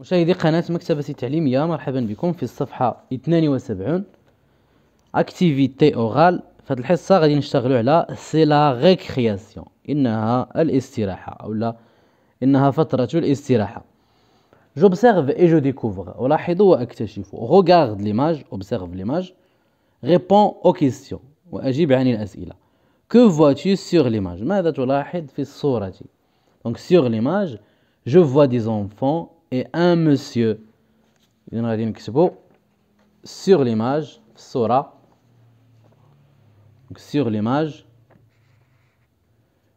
مشاهدي قناة مكتبة التعليمية مرحبا بكم في الصفحة 72 اكتيفيتي اوغال في هذه الحصة غادي نشتغلوا على سي لا ريكرياسيون انها الاستراحة او لا انها فترة الاستراحة جوبسيرف اي جو ديكوفر ولاحظوا واكتشفوا. روغارد ليماج اوبسيرف ليماج ريبون او كيستيون واجيب عن الاسئلة. كو فوا tu سيغ ليماج ماذا تلاحظ في الصورة؟ دونك سيغ ليماج je vois des enfants et un monsieur. sur l'image Sora. sur l'image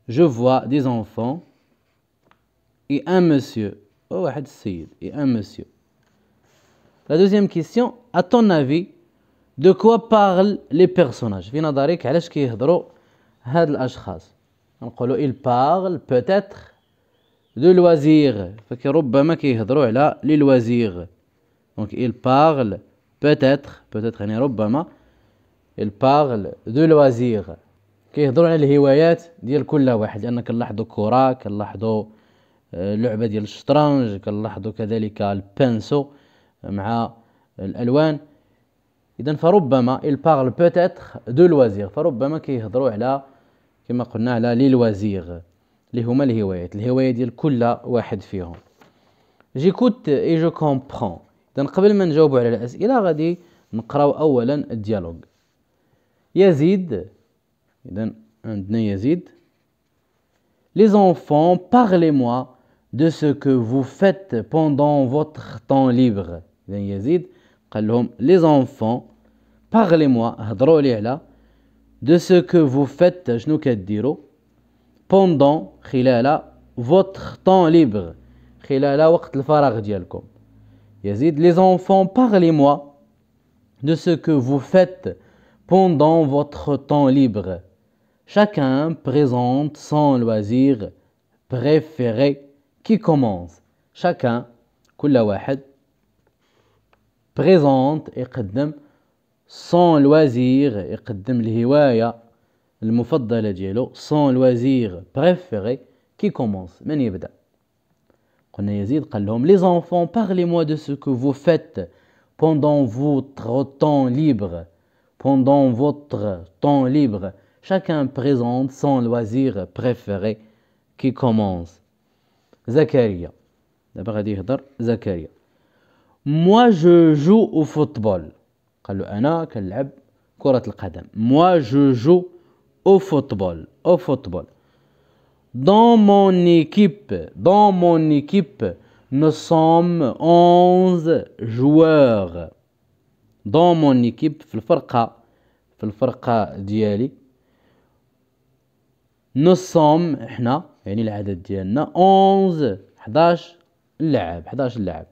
je vois des enfants et un monsieur et un monsieur La deuxième question à ton avis de quoi parlent les personnages il parle peut-être دو لوازيغ فكربما كيهضروا على لي لوازيغ دونك il parle peut-être peut-être يعني ربما il parle دو لوازيغ كيهضروا على الهوايات ديال كل واحد لان كنلاحظوا كره كنلاحظوا آه، لعبه ديال الشطرنج كنلاحظوا كذلك البانسو مع الالوان اذا فربما il parle peut-être de فربما كيهضروا على كما قلنا على لي لوازيغ اللي هما الهوايات الهوايه ديال كل واحد فيهم جيكوت اي جو كومبرون اذا قبل ما نجاوبوا على الاسئله غادي نقراو اولا الديالوج يزيد اذا عندنا يزيد لي زونفون بارلي موا de ce que vous faites pendant votre temps libre. إذا يزيد قال لهم les enfants parlez-moi هضروا لي على de ce que vous faites شنو كديروا pendant votre temps libre وقت les enfants parlez-moi de ce que vous faites pendant votre temps libre chacun présente son loisir préféré qui commence chacun كل présente son loisir يقدم الهوايه le son loisir préféré qui commence. les enfants, parlez-moi de ce que vous faites pendant votre temps libre. Pendant votre temps libre, chacun présente son loisir préféré qui commence. Zakaria. D'abord, il Moi, je joue au football. al-Kadam. Moi, je joue au football, au football. Dans mon équipe, dans mon équipe, nous sommes 11 joueurs. Dans mon équipe, في في ديالي, nous sommes احنا يعني العدد ديالنا 11 11 لاعب 11 لاعب.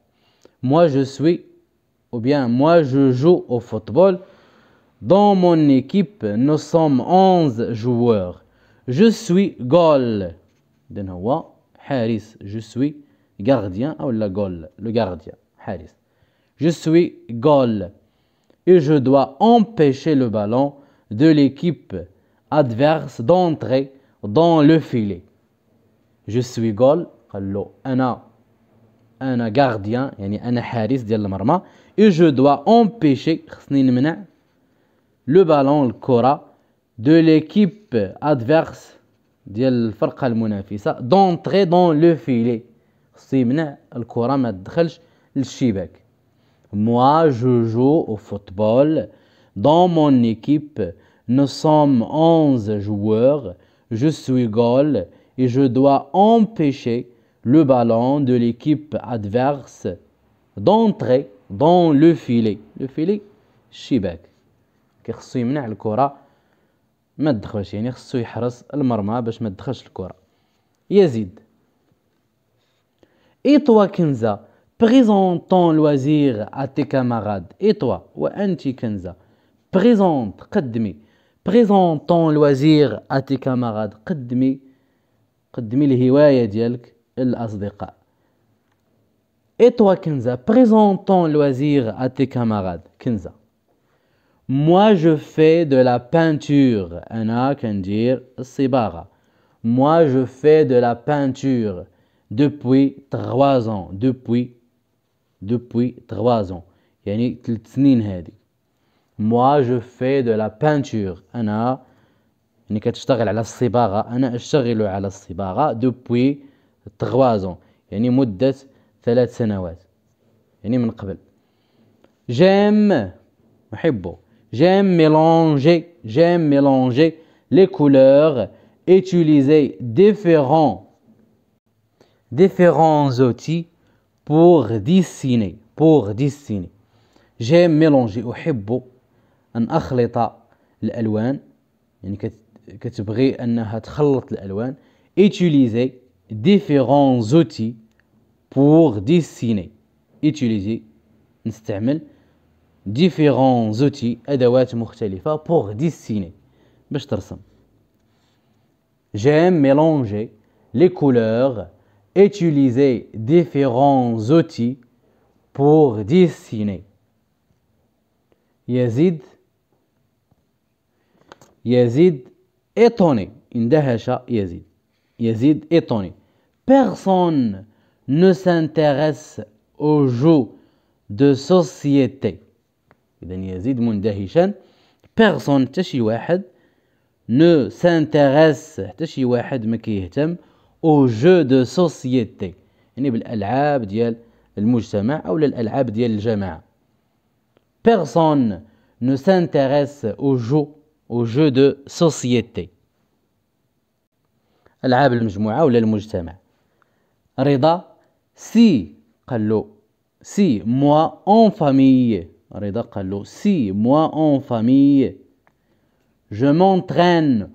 Moi je suis ou bien moi je joue au football. Dans mon équipe, nous sommes 11 joueurs. Je suis goal. Harris. je suis gardien ah, ou la goal, le gardien, Harris. Je suis goal et je dois empêcher le ballon de l'équipe adverse d'entrer dans le filet. Je suis goal, un gardien يعني Harris حارس et je dois empêcher le ballon, le Kora, de l'équipe adverse ديال الفرقه المنافسه le filet. le le Kora le le moi je joue au football dans mon équipe nous sommes 11 joueurs je suis goal et je dois empêcher le ballon de l'équipe adverse d'entrer dans le filet le filet Shibek. كيخصو يمنع الكره ما تدخلش يعني خصو يحرس المرمى باش ما تدخلش الكره يزيد اي توا كنزه بريزونطون لوازيغ اتي كاماراد اي توا وانتي كنزه بريزونط قدمي بريزونطون لوازيغ اتي كاماراد قدمي قدمي الهوايه ديالك للاصدقاء اي توا كنزه بريزونطون لوازيغ اتي كاماراد كنزه Moi, je fais de la peinture. Ana can dire Moi, je fais de la peinture depuis trois ans. Depuis, depuis trois ans. Moi, je fais de la peinture. Ana, يعني كتشتغل على Ana أنا أشتغل على depuis ans. J'aime mélanger, j'aime mélanger les couleurs, utiliser différents, différents outils pour dessiner, pour dessiner. J'aime mélanger, au أن أخلط الألوان يعني كتبغي أنها تخلط الألوان utiliser différents outils pour dessiner utiliser نستعمل différents outils pour dessiner j'aime mélanger les couleurs utiliser différents outils pour dessiner Yazid يزيد étonné اندهش étonné personne ne s'intéresse aux jeux de société إذا يزيد مندهشا بيرسون حتى شي واحد نو سانتيغاس حتى شي واحد ما كيهتم او جو دو سوسيتي يعني بالالعاب ديال المجتمع او الالعاب ديال الجماعه بيرسون نو سانتيغاس او جو او جو دو سوسيتي العاب المجموعه ولا المجتمع رضا سي قال له سي موا اون فامي رضا قال له سي اون فامي جو مونترين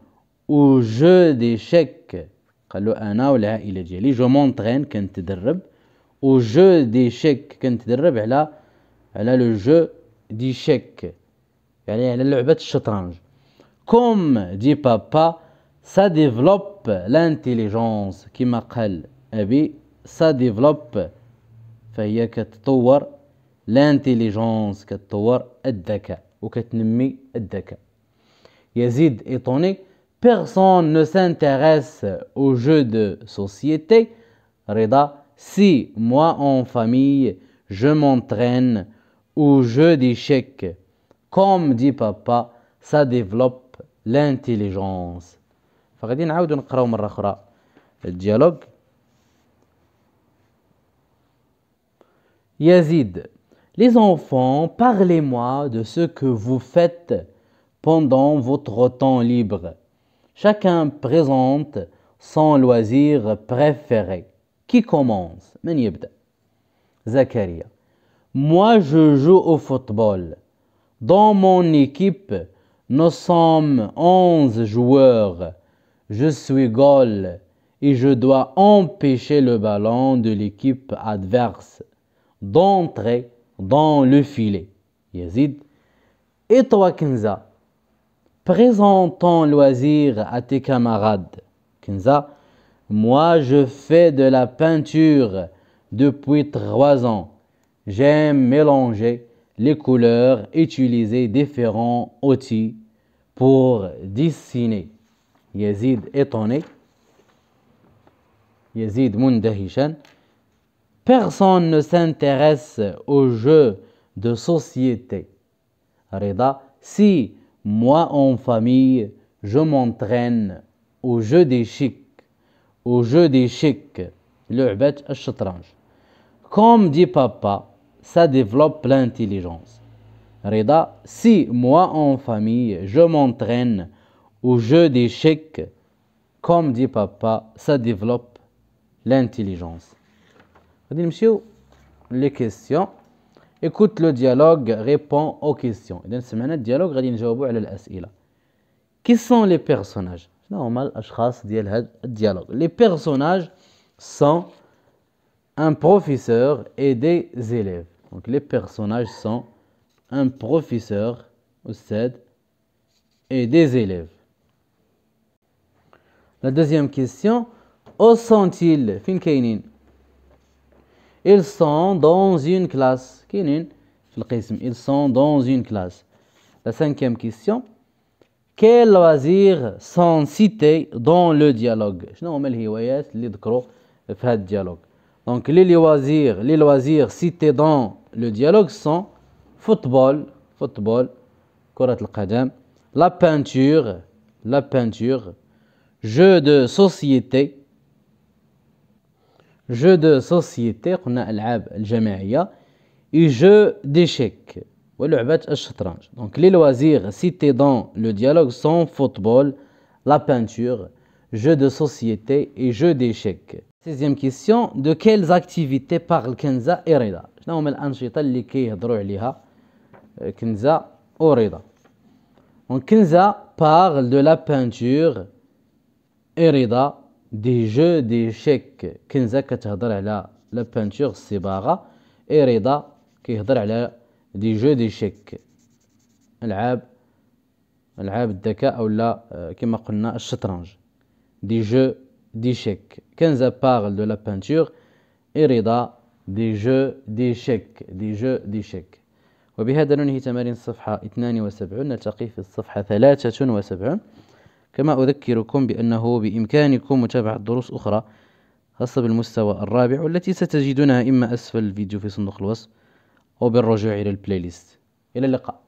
او جو دي شيك قال له انا والعائله ديالي جو مونترين كنتدرب او جو دي شيك كنتدرب على على لو جو دي شيك يعني على لعبه الشطرنج كوم دي بابا سا ديفلوب لانتيليجونس كما قال ابي سا ديفلوب فهي كتطور لانتيليجونس كتطور الذكاء وكتنمي الذكاء يزيد ايطوني بيرسون نو سانتيريس او جو دو سوسيتي رضا سي موا اون فامي جو مونترين او جو دي شيك كوم دي بابا سا ديفلوب لانتيليجونس فغادي نعاودو نقراو مره اخرى الديالوج يزيد Les enfants, parlez-moi de ce que vous faites pendant votre temps libre. Chacun présente son loisir préféré. Qui commence zachariah. Moi, je joue au football. Dans mon équipe, nous sommes 11 joueurs. Je suis goal et je dois empêcher le ballon de l'équipe adverse d'entrer dans le filet. Yazid. Et toi, Kenza, présente ton loisir à tes camarades. Kenza, moi je fais de la peinture depuis trois ans. J'aime mélanger les couleurs, utiliser différents outils pour dessiner. Yazid étonné. Yazid mundahishan. Personne ne s'intéresse au jeu de société. Reda, si moi en famille, je m'entraîne au jeu des chics au jeu des est étrange. Comme dit papa, ça développe l'intelligence. Reda, si moi en famille, je m'entraîne au jeu des chics. comme dit papa, ça développe l'intelligence. Les questions. Écoute le dialogue, réponds aux questions. dans ce moment dialogue, Qui sont les personnages Normal, Les personnages sont un professeur et des élèves. Donc les personnages sont un professeur et des élèves. La deuxième question, où sont-ils ils sont dans une classe. Ils sont dans une classe. La cinquième question. Quels loisirs sont cités dans le dialogue Donc les loisirs, les loisirs cités dans le dialogue sont football, football, la peinture, la peinture, jeu de société, jeux de société, on a et jeux d'échecs donc les loisirs cités dans le dialogue sont football, la peinture, jeux de société et jeux d'échecs. Sixième question, de quelles activités parle Kenza et Rida euh, Kenza ou Rida Donc Kenza parle de la peinture et Rida دي جو دي شيك كنزة كتهضر على لا بانتور الصباغة اي رضا كيهضر على دي جو دي شيك العاب العاب الذكاء ولا كما قلنا الشطرنج دي جو دي شيك كنزة بارل دو لا بانتور اي رضا دي جو دي شيك دي جو دي شيك وبهذا ننهي تمارين الصفحة 72 نلتقي في الصفحة 73 كما أذكركم بأنه بإمكانكم متابعة دروس أخرى خاصة بالمستوى الرابع والتي ستجدونها إما أسفل الفيديو في صندوق الوصف أو بالرجوع إلى البلاي ليست إلى اللقاء